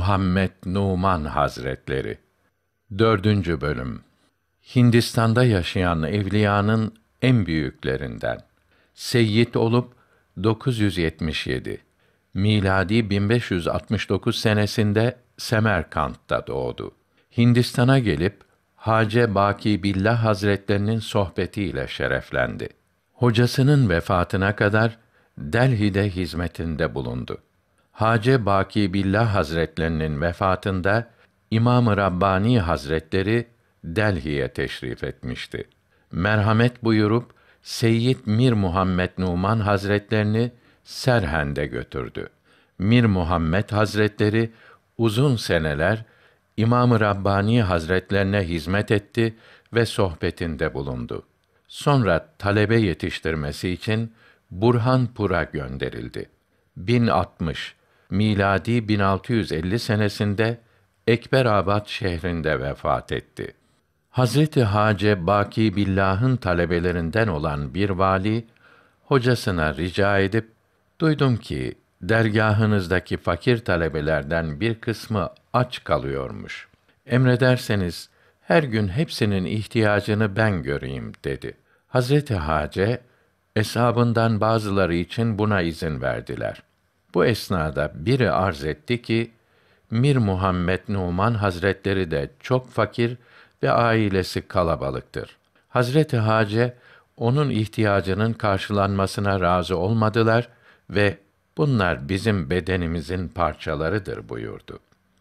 Muhammed Numan Hazretleri 4. bölüm Hindistan'da yaşayan evliyanın en büyüklerinden Seyyid olup 977 miladi 1569 senesinde Semerkant'ta doğdu. Hindistan'a gelip Hace Baki Billah Hazretlerinin sohbetiyle şereflendi. Hocasının vefatına kadar Delhi'de hizmetinde bulundu. Hace Baki Billah Hazretlerinin vefatında İmam-ı Rabbani Hazretleri Delhi'ye teşrif etmişti. Merhamet buyurup Seyyid Mir Muhammed Numan Hazretlerini Serhen'de götürdü. Mir Muhammed Hazretleri uzun seneler İmam-ı Rabbani Hazretlerine hizmet etti ve sohbetinde bulundu. Sonra talebe yetiştirmesi için Burhanpur'a gönderildi. 1060 miladi 1650 senesinde Ekberabad şehrinde vefat etti. Hazreti Hace Baki Billah'ın talebelerinden olan bir vali hocasına rica edip duydum ki dergahınızdaki fakir talebelerden bir kısmı aç kalıyormuş. Emrederseniz her gün hepsinin ihtiyacını ben göreyim dedi. Hazreti Hace eshabından bazıları için buna izin verdiler. Bu esnada biri arz etti ki, Mir Muhammed Numan Hazretleri de çok fakir ve ailesi kalabalıktır. Hazreti Hace, onun ihtiyacının karşılanmasına razı olmadılar ve bunlar bizim bedenimizin parçalarıdır buyurdu.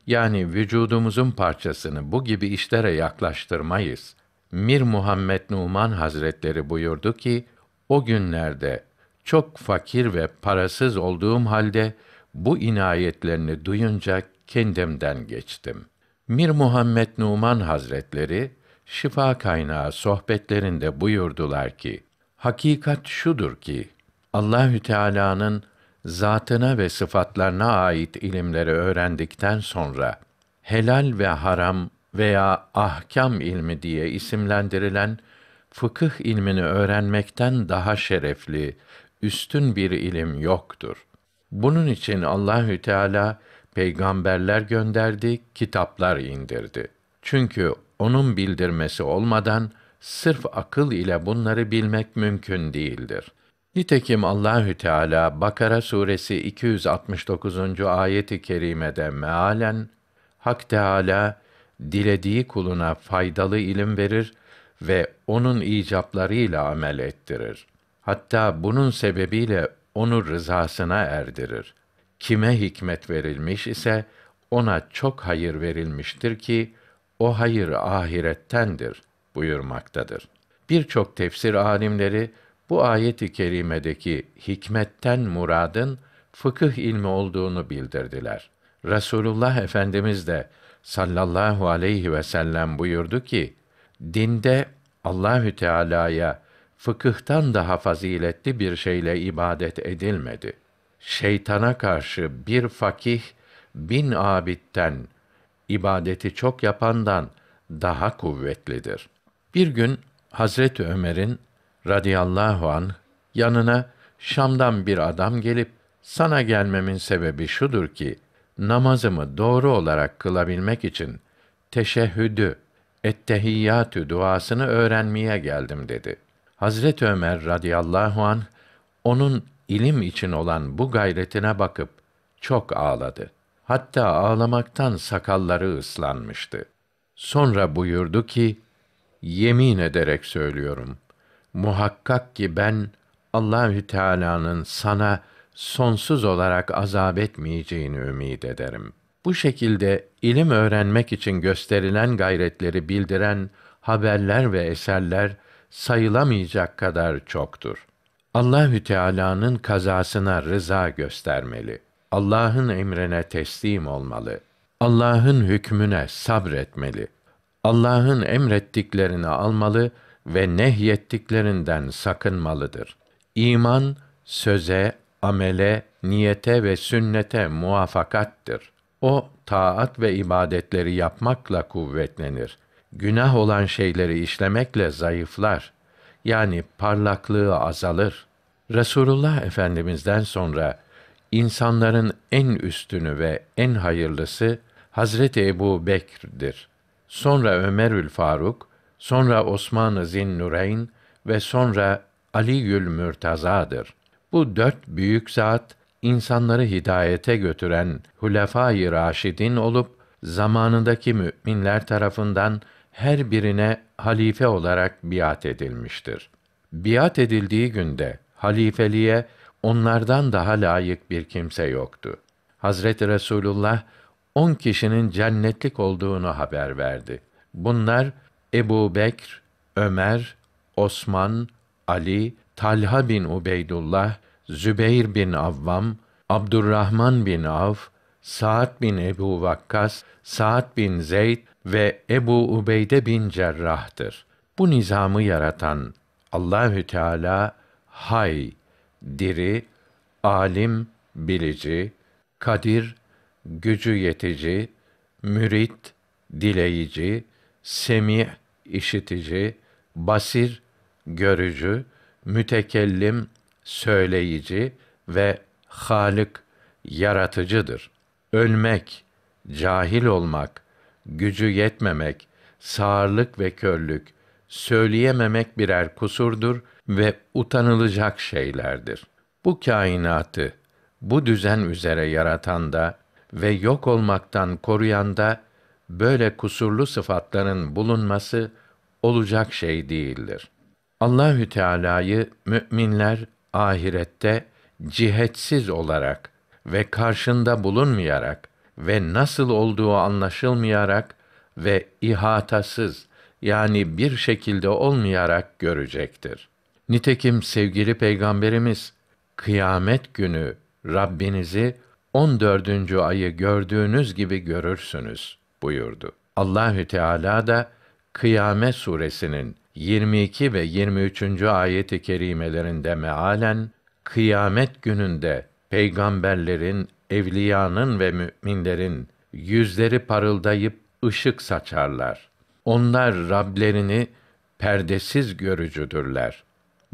Yani vücudumuzun parçasını bu gibi işlere yaklaştırmayız. Mir Muhammed Numan Hazretleri buyurdu ki, o günlerde çok fakir ve parasız olduğum halde bu inayetlerini duyunca kendimden geçtim. Mir Muhammed Numan Hazretleri şifa kaynağı sohbetlerinde buyurdular ki: Hakikat şudur ki Allahü Teala'nın zatına ve sıfatlarına ait ilimleri öğrendikten sonra helal ve haram veya ahkam ilmi diye isimlendirilen fıkıh ilmini öğrenmekten daha şerefli, üstün bir ilim yoktur. Bunun için Allahü Teala peygamberler gönderdi, kitaplar indirdi. Çünkü onun bildirmesi olmadan sırf akıl ile bunları bilmek mümkün değildir. Nitekim Allahü Teala Bakara suresi 269. ayeti kerimede mealen Hak Teala dilediği kuluna faydalı ilim verir ve onun icaplarıyla amel ettirir. Hatta bunun sebebiyle onu rızasına erdirir. Kime hikmet verilmiş ise ona çok hayır verilmiştir ki o hayır ahirettendir buyurmaktadır. Birçok tefsir alimleri bu ayet-i kerimedeki hikmetten muradın fıkıh ilmi olduğunu bildirdiler. Rasulullah Efendimiz de sallallahu aleyhi ve sellem buyurdu ki dinde Allahü Teala'ya fıkıhtan daha faziletli bir şeyle ibadet edilmedi. Şeytana karşı bir fakih bin abitten ibadeti çok yapandan daha kuvvetlidir. Bir gün Hazret Ömer'in radıyallahu an yanına Şam'dan bir adam gelip sana gelmemin sebebi şudur ki namazımı doğru olarak kılabilmek için teşehhüdü, ettehiyyatü duasını öğrenmeye geldim dedi.'' Hazret Ömer radıyallahu an onun ilim için olan bu gayretine bakıp çok ağladı. Hatta ağlamaktan sakalları ıslanmıştı. Sonra buyurdu ki: Yemin ederek söylüyorum. Muhakkak ki ben Allahü Teala'nın sana sonsuz olarak azap etmeyeceğini ümid ederim. Bu şekilde ilim öğrenmek için gösterilen gayretleri bildiren haberler ve eserler sayılamayacak kadar çoktur. Allahü Teala'nın kazasına rıza göstermeli. Allah'ın emrine teslim olmalı. Allah'ın hükmüne sabretmeli. Allah'ın emrettiklerini almalı ve nehyettiklerinden sakınmalıdır. İman söze, amele, niyete ve sünnete muvafakattır. O taat ve ibadetleri yapmakla kuvvetlenir.'' günah olan şeyleri işlemekle zayıflar. Yani parlaklığı azalır. Resulullah Efendimizden sonra insanların en üstünü ve en hayırlısı Hazreti Ebu Bekir'dir. Sonra Ömerül Faruk, sonra osman Zin Nureyn ve sonra Ali Aliül Mürtaza'dır. Bu dört büyük zat insanları hidayete götüren Hulefâ-i Raşidin olup zamanındaki müminler tarafından her birine halife olarak biat edilmiştir. Biat edildiği günde halifeliğe onlardan daha layık bir kimse yoktu. Hazreti Resulullah on kişinin cennetlik olduğunu haber verdi. Bunlar Ebu Bekr, Ömer, Osman, Ali, Talha bin Ubeydullah, Zübeyr bin Avvam, Abdurrahman bin Avf, Sa'd bin Ebu Vakkas, Sa'd bin Zeyd ve Ebu Ubeyde bin Cerrah'tır. Bu nizamı yaratan Allahü Teala hay, diri, alim, bilici, kadir, gücü yetici, mürit, dileyici, semih, işitici, basir, görücü, mütekellim, söyleyici ve halık, yaratıcıdır.'' ölmek, cahil olmak, gücü yetmemek, sağırlık ve körlük, söyleyememek birer kusurdur ve utanılacak şeylerdir. Bu kainatı bu düzen üzere yaratan da ve yok olmaktan koruyan da böyle kusurlu sıfatların bulunması olacak şey değildir. Allahü Teala'yı müminler ahirette cihetsiz olarak ve karşında bulunmayarak ve nasıl olduğu anlaşılmayarak ve ihatasız yani bir şekilde olmayarak görecektir. Nitekim sevgili peygamberimiz kıyamet günü Rabbinizi 14. ayı gördüğünüz gibi görürsünüz buyurdu. Allahü Teala da Kıyamet suresinin 22 ve 23. ayet-i kerimelerinde mealen kıyamet gününde peygamberlerin, evliyanın ve müminlerin yüzleri parıldayıp ışık saçarlar. Onlar Rablerini perdesiz görücüdürler.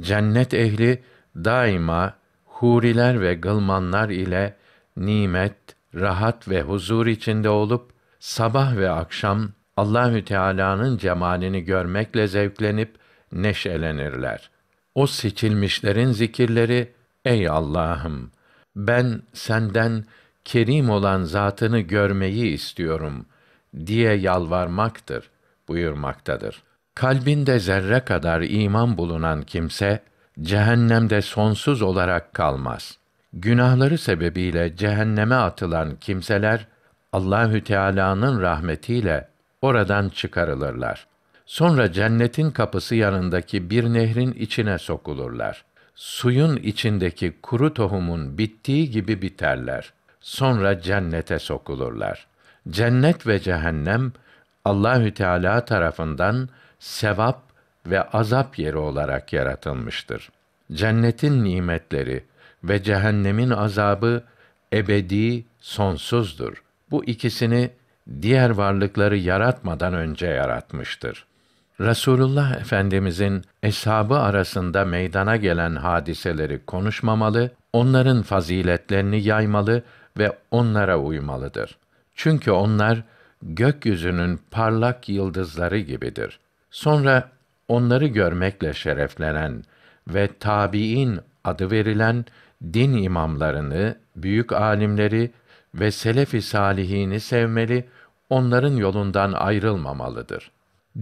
Cennet ehli daima huriler ve gılmanlar ile nimet, rahat ve huzur içinde olup sabah ve akşam Allahü Teala'nın cemalini görmekle zevklenip neşelenirler. O seçilmişlerin zikirleri ey Allah'ım ben senden kerim olan zatını görmeyi istiyorum diye yalvarmaktır buyurmaktadır. Kalbinde zerre kadar iman bulunan kimse cehennemde sonsuz olarak kalmaz. Günahları sebebiyle cehenneme atılan kimseler Allahü Teala'nın rahmetiyle oradan çıkarılırlar. Sonra cennetin kapısı yanındaki bir nehrin içine sokulurlar suyun içindeki kuru tohumun bittiği gibi biterler. Sonra cennete sokulurlar. Cennet ve cehennem Allahü Teala tarafından sevap ve azap yeri olarak yaratılmıştır. Cennetin nimetleri ve cehennemin azabı ebedi, sonsuzdur. Bu ikisini diğer varlıkları yaratmadan önce yaratmıştır. Resulullah Efendimizin eshabı arasında meydana gelen hadiseleri konuşmamalı, onların faziletlerini yaymalı ve onlara uymalıdır. Çünkü onlar gökyüzünün parlak yıldızları gibidir. Sonra onları görmekle şereflenen ve tabiin adı verilen din imamlarını, büyük alimleri ve selef-i salihini sevmeli, onların yolundan ayrılmamalıdır.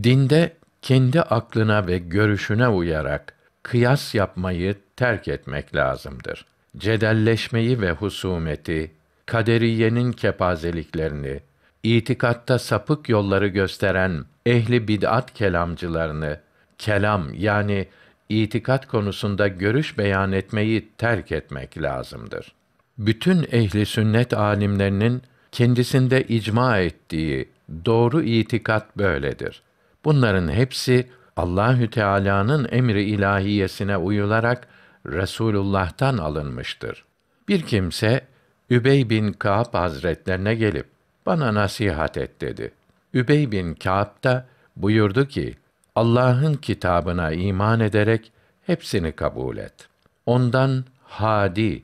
Dinde kendi aklına ve görüşüne uyarak kıyas yapmayı terk etmek lazımdır. Cedelleşmeyi ve husumeti, kaderiyenin kepazeliklerini, itikatta sapık yolları gösteren ehli bid'at kelamcılarını, kelam yani itikat konusunda görüş beyan etmeyi terk etmek lazımdır. Bütün ehli sünnet alimlerinin kendisinde icma ettiği doğru itikat böyledir. Bunların hepsi Allahü Teala'nın emri ilahiyesine uyularak Resulullah'tan alınmıştır. Bir kimse Übey bin Ka'b hazretlerine gelip bana nasihat et dedi. Übey bin Ka'b da buyurdu ki Allah'ın kitabına iman ederek hepsini kabul et. Ondan hadi,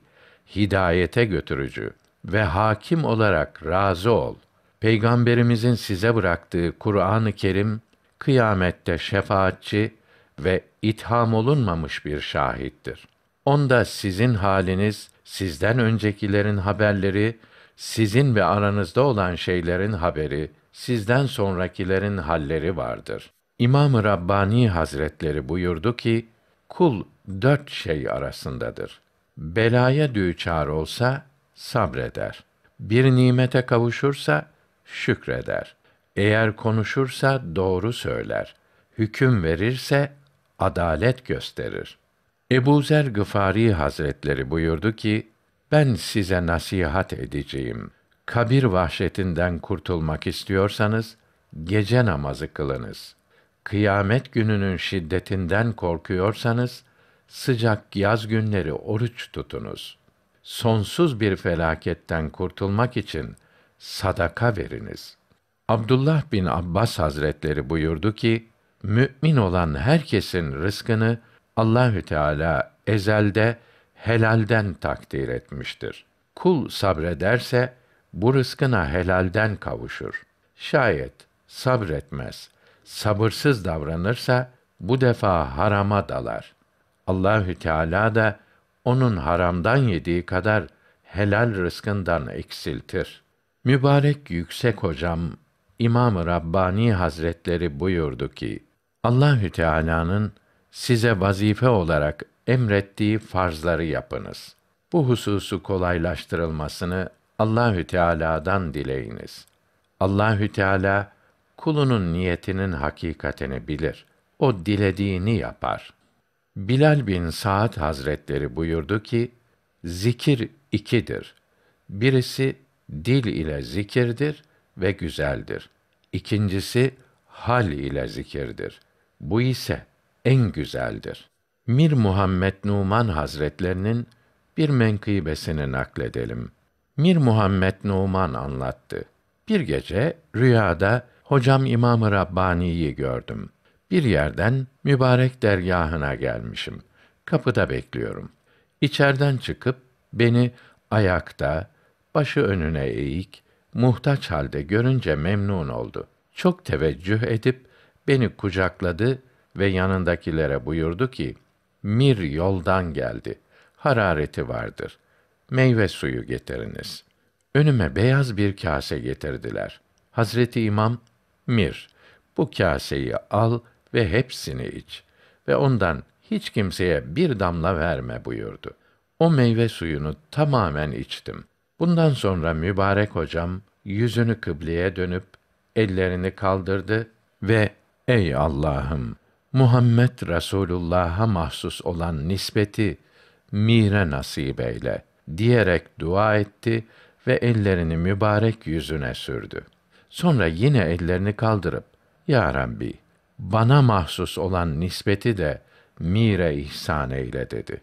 hidayete götürücü ve hakim olarak razı ol. Peygamberimizin size bıraktığı Kur'an-ı Kerim kıyamette şefaatçi ve itham olunmamış bir şahittir. Onda sizin haliniz, sizden öncekilerin haberleri, sizin ve aranızda olan şeylerin haberi, sizden sonrakilerin halleri vardır. İmam-ı Rabbani Hazretleri buyurdu ki, kul dört şey arasındadır. Belaya düçar olsa, sabreder. Bir nimete kavuşursa, şükreder. Eğer konuşursa doğru söyler. Hüküm verirse adalet gösterir. Ebu Zer Gıfari Hazretleri buyurdu ki, ben size nasihat edeceğim. Kabir vahşetinden kurtulmak istiyorsanız, gece namazı kılınız. Kıyamet gününün şiddetinden korkuyorsanız, sıcak yaz günleri oruç tutunuz. Sonsuz bir felaketten kurtulmak için sadaka veriniz.'' Abdullah bin Abbas Hazretleri buyurdu ki, mümin olan herkesin rızkını Allahü Teala ezelde helalden takdir etmiştir. Kul sabrederse bu rızkına helalden kavuşur. Şayet sabretmez, sabırsız davranırsa bu defa harama dalar. Allahü Teala da onun haramdan yediği kadar helal rızkından eksiltir. Mübarek yüksek hocam İmam-ı Rabbani Hazretleri buyurdu ki: Allahü Teala'nın size vazife olarak emrettiği farzları yapınız. Bu hususu kolaylaştırılmasını Allahü Teala'dan dileyiniz. Allahü Teala kulunun niyetinin hakikatini bilir. O dilediğini yapar. Bilal bin Saad Hazretleri buyurdu ki, zikir ikidir. Birisi dil ile zikirdir, ve güzeldir. İkincisi hal ile zikirdir. Bu ise en güzeldir. Mir Muhammed Numan Hazretlerinin bir menkıbesini nakledelim. Mir Muhammed Numan anlattı. Bir gece rüyada hocam İmam-ı Rabbani'yi gördüm. Bir yerden mübarek dergahına gelmişim. Kapıda bekliyorum. İçerden çıkıp beni ayakta, başı önüne eğik, muhtaç halde görünce memnun oldu. Çok teveccüh edip beni kucakladı ve yanındakilere buyurdu ki: Mir yoldan geldi. Harareti vardır. Meyve suyu getiriniz. Önüme beyaz bir kase getirdiler. Hazreti İmam, Mir, bu kaseyi al ve hepsini iç ve ondan hiç kimseye bir damla verme buyurdu. O meyve suyunu tamamen içtim. Bundan sonra mübarek hocam yüzünü kıbleye dönüp ellerini kaldırdı ve ey Allah'ım Muhammed Resulullah'a mahsus olan nispeti mire nasip eyle diyerek dua etti ve ellerini mübarek yüzüne sürdü. Sonra yine ellerini kaldırıp ya Rabbi bana mahsus olan nispeti de mire ihsan eyle dedi.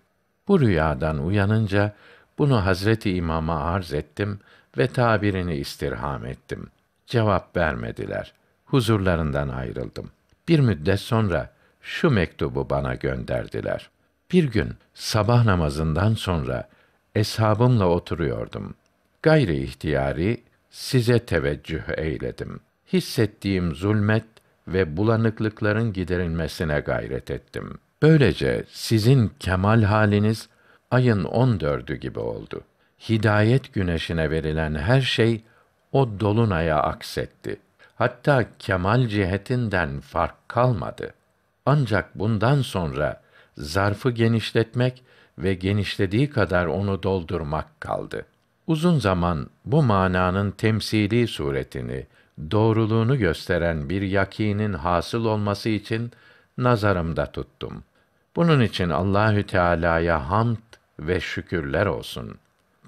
Bu rüyadan uyanınca bunu Hazreti İmam'a arz ettim ve tabirini istirham ettim. Cevap vermediler. Huzurlarından ayrıldım. Bir müddet sonra şu mektubu bana gönderdiler. Bir gün sabah namazından sonra eshabımla oturuyordum. Gayri ihtiyari size teveccüh eyledim. Hissettiğim zulmet ve bulanıklıkların giderilmesine gayret ettim. Böylece sizin kemal haliniz ayın on dördü gibi oldu. Hidayet güneşine verilen her şey o dolunaya aksetti. Hatta kemal cihetinden fark kalmadı. Ancak bundan sonra zarfı genişletmek ve genişlediği kadar onu doldurmak kaldı. Uzun zaman bu mananın temsili suretini, doğruluğunu gösteren bir yakinin hasıl olması için nazarımda tuttum. Bunun için Allahü Teala'ya hamd ve şükürler olsun.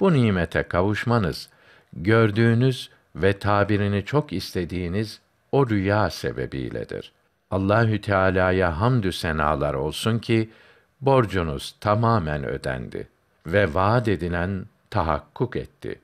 Bu nimete kavuşmanız gördüğünüz ve tabirini çok istediğiniz o rüya sebebiyledir. Allahü Teala'ya hamdü senalar olsun ki borcunuz tamamen ödendi ve vaat edilen tahakkuk etti.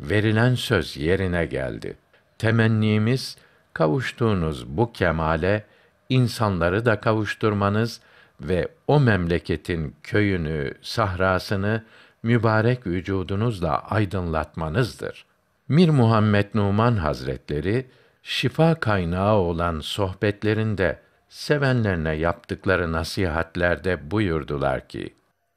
Verilen söz yerine geldi. Temennimiz kavuştuğunuz bu kemale insanları da kavuşturmanız ve o memleketin köyünü, sahrasını mübarek vücudunuzla aydınlatmanızdır. Mir Muhammed Numan Hazretleri şifa kaynağı olan sohbetlerinde sevenlerine yaptıkları nasihatlerde buyurdular ki: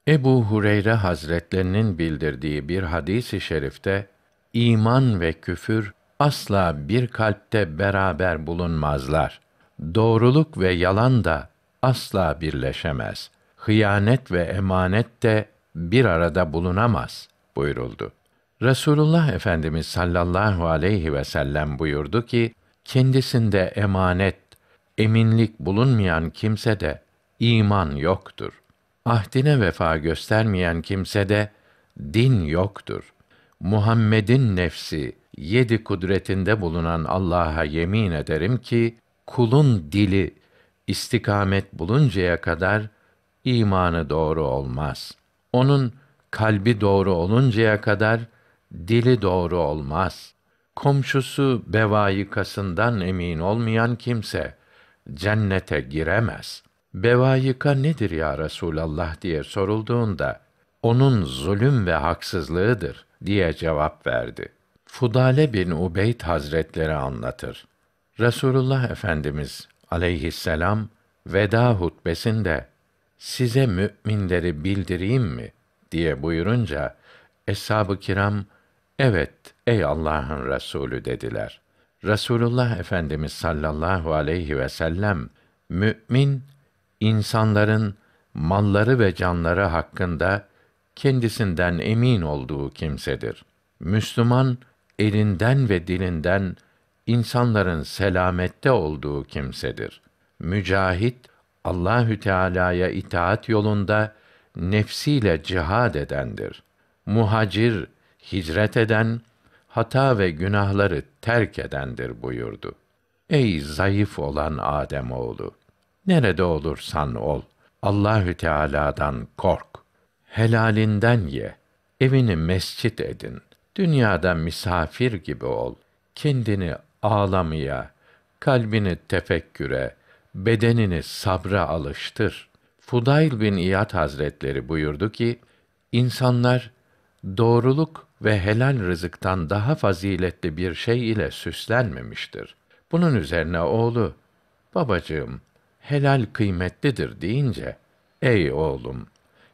Ebu Hureyre Hazretlerinin bildirdiği bir hadis-i şerifte iman ve küfür asla bir kalpte beraber bulunmazlar. Doğruluk ve yalan da asla birleşemez. Hıyanet ve emanet de bir arada bulunamaz buyuruldu. Resulullah Efendimiz sallallahu aleyhi ve sellem buyurdu ki, kendisinde emanet, eminlik bulunmayan kimse de iman yoktur. Ahdine vefa göstermeyen kimse de din yoktur. Muhammed'in nefsi yedi kudretinde bulunan Allah'a yemin ederim ki kulun dili istikamet buluncaya kadar imanı doğru olmaz. Onun kalbi doğru oluncaya kadar dili doğru olmaz. Komşusu bevayikasından emin olmayan kimse cennete giremez. Bevayika nedir ya Resulallah diye sorulduğunda onun zulüm ve haksızlığıdır diye cevap verdi. Fudale bin Ubeyd Hazretleri anlatır. Resulullah Efendimiz aleyhisselam veda hutbesinde size müminleri bildireyim mi diye buyurunca eshab-ı kiram evet ey Allah'ın Resulü dediler. Rasulullah Efendimiz sallallahu aleyhi ve sellem mümin insanların malları ve canları hakkında kendisinden emin olduğu kimsedir. Müslüman elinden ve dilinden insanların selamette olduğu kimsedir. Mücahit Allahü Teala'ya itaat yolunda nefsiyle cihad edendir. Muhacir hicret eden, hata ve günahları terk edendir buyurdu. Ey zayıf olan Adem oğlu, nerede olursan ol, Allahü Teala'dan kork. Helalinden ye, evini mescit edin. Dünyada misafir gibi ol. Kendini ağlamaya, kalbini tefekküre, bedenini sabra alıştır. Fudayl bin İyad Hazretleri buyurdu ki, insanlar doğruluk ve helal rızıktan daha faziletli bir şey ile süslenmemiştir. Bunun üzerine oğlu, babacığım, helal kıymetlidir deyince, ey oğlum,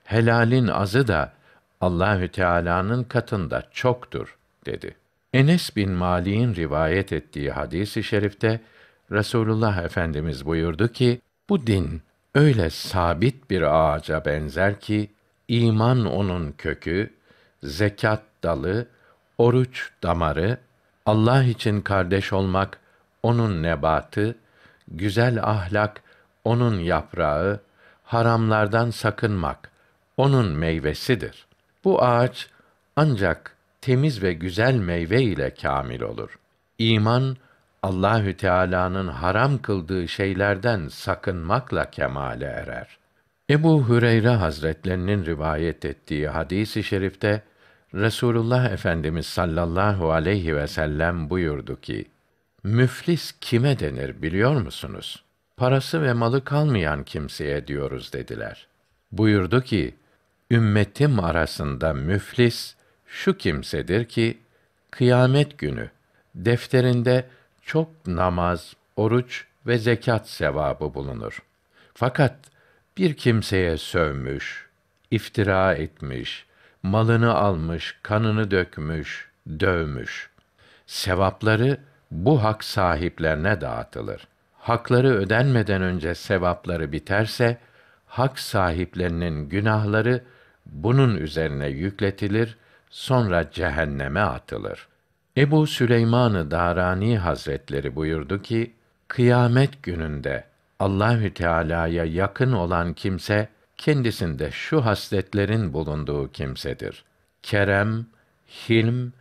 helalin azı da Allahü Teala'nın katında çoktur dedi. Enes bin Malik'in rivayet ettiği hadisi i şerifte Resulullah Efendimiz buyurdu ki: Bu din öyle sabit bir ağaca benzer ki iman onun kökü, zekat dalı, oruç damarı, Allah için kardeş olmak onun nebatı, güzel ahlak onun yaprağı, haramlardan sakınmak onun meyvesidir. Bu ağaç ancak temiz ve güzel meyve ile kamil olur. İman Allahü Teala'nın haram kıldığı şeylerden sakınmakla kemale erer. Ebu Hüreyre Hazretlerinin rivayet ettiği hadisi i şerifte Resulullah Efendimiz sallallahu aleyhi ve sellem buyurdu ki: Müflis kime denir biliyor musunuz? Parası ve malı kalmayan kimseye diyoruz dediler. Buyurdu ki: Ümmetim arasında müflis şu kimsedir ki kıyamet günü defterinde çok namaz, oruç ve zekat sevabı bulunur. Fakat bir kimseye sövmüş, iftira etmiş, malını almış, kanını dökmüş, dövmüş. Sevapları bu hak sahiplerine dağıtılır. Hakları ödenmeden önce sevapları biterse, hak sahiplerinin günahları bunun üzerine yükletilir sonra cehenneme atılır. Ebu Süleyman-ı Darani Hazretleri buyurdu ki, kıyamet gününde Allahü Teala'ya yakın olan kimse kendisinde şu hasletlerin bulunduğu kimsedir. Kerem, hilm,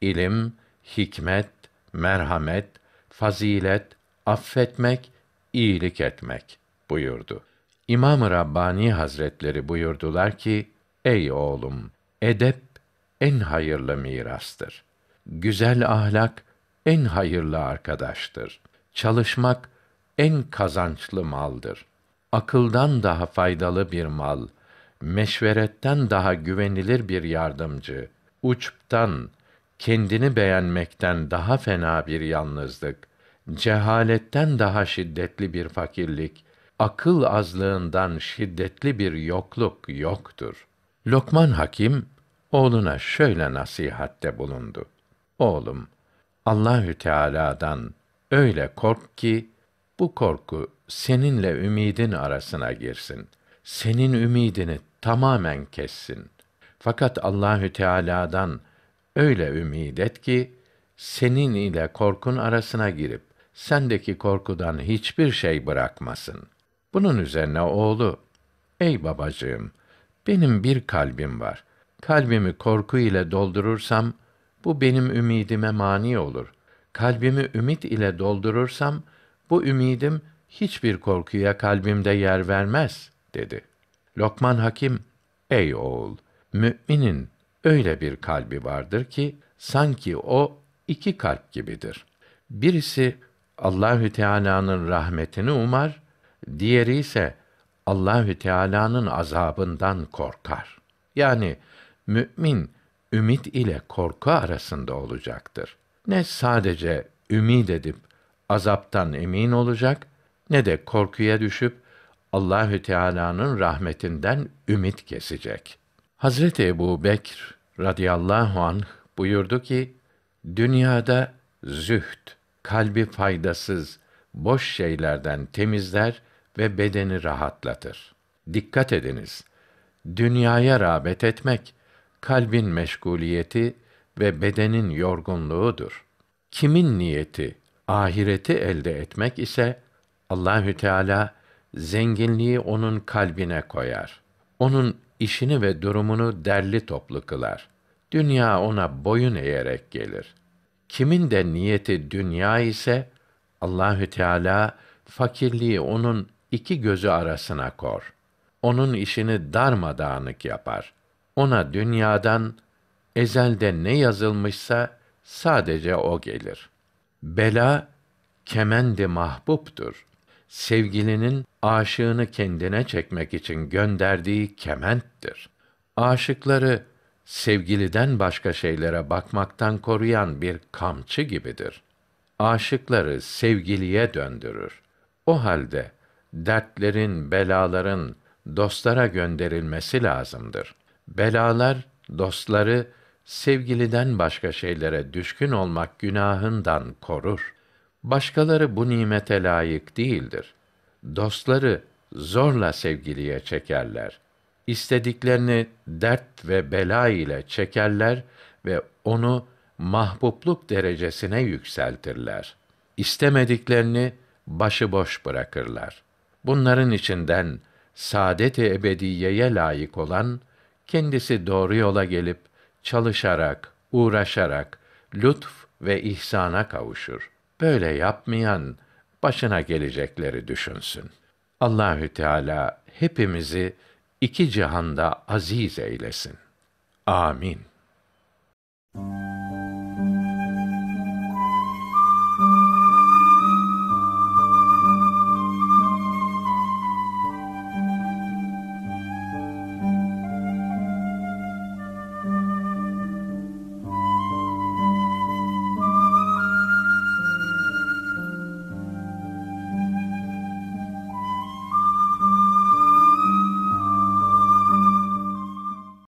ilim, hikmet, merhamet, fazilet, affetmek, iyilik etmek buyurdu. İmam-ı Rabbani Hazretleri buyurdular ki, Ey oğlum! Edep en hayırlı mirastır. Güzel ahlak en hayırlı arkadaştır. Çalışmak en kazançlı maldır. Akıldan daha faydalı bir mal, meşveretten daha güvenilir bir yardımcı, Uçptan kendini beğenmekten daha fena bir yalnızlık, cehaletten daha şiddetli bir fakirlik, akıl azlığından şiddetli bir yokluk yoktur. Lokman Hakim oğluna şöyle nasihatte bulundu. Oğlum, Allahü Teala'dan öyle kork ki bu korku seninle ümidin arasına girsin. Senin ümidini tamamen kessin. Fakat Allahü Teala'dan öyle ümid et ki senin ile korkun arasına girip sendeki korkudan hiçbir şey bırakmasın. Bunun üzerine oğlu, ey babacığım, benim bir kalbim var kalbimi korku ile doldurursam, bu benim ümidime mani olur. Kalbimi ümit ile doldurursam, bu ümidim hiçbir korkuya kalbimde yer vermez, dedi. Lokman Hakim, ey oğul, müminin öyle bir kalbi vardır ki, sanki o iki kalp gibidir. Birisi Allahü Teala'nın rahmetini umar, diğeri ise Allahü Teala'nın azabından korkar. Yani mümin ümit ile korku arasında olacaktır. Ne sadece ümid edip azaptan emin olacak ne de korkuya düşüp Allahü Teala'nın rahmetinden ümit kesecek. Hazreti Ebu Bekr radıyallahu anh buyurdu ki, dünyada zühd, kalbi faydasız, boş şeylerden temizler ve bedeni rahatlatır. Dikkat ediniz, dünyaya rağbet etmek, kalbin meşguliyeti ve bedenin yorgunluğudur. Kimin niyeti ahireti elde etmek ise Allahü Teala zenginliği onun kalbine koyar. Onun işini ve durumunu derli toplu kılar. Dünya ona boyun eğerek gelir. Kimin de niyeti dünya ise Allahü Teala fakirliği onun iki gözü arasına kor. Onun işini darmadağınık yapar ona dünyadan ezelde ne yazılmışsa sadece o gelir. Bela kemendi mahbubdur. Sevgilinin aşığını kendine çekmek için gönderdiği kementtir. Aşıkları sevgiliden başka şeylere bakmaktan koruyan bir kamçı gibidir. Aşıkları sevgiliye döndürür. O halde dertlerin, belaların dostlara gönderilmesi lazımdır. Belalar dostları sevgiliden başka şeylere düşkün olmak günahından korur. Başkaları bu nimete layık değildir. Dostları zorla sevgiliye çekerler. İstediklerini dert ve bela ile çekerler ve onu mahbubluk derecesine yükseltirler. İstemediklerini başıboş bırakırlar. Bunların içinden saadet-i ebediyeye layık olan kendisi doğru yola gelip çalışarak, uğraşarak lütf ve ihsana kavuşur. Böyle yapmayan başına gelecekleri düşünsün. Allahü Teala hepimizi iki cihanda aziz eylesin. Amin. Thank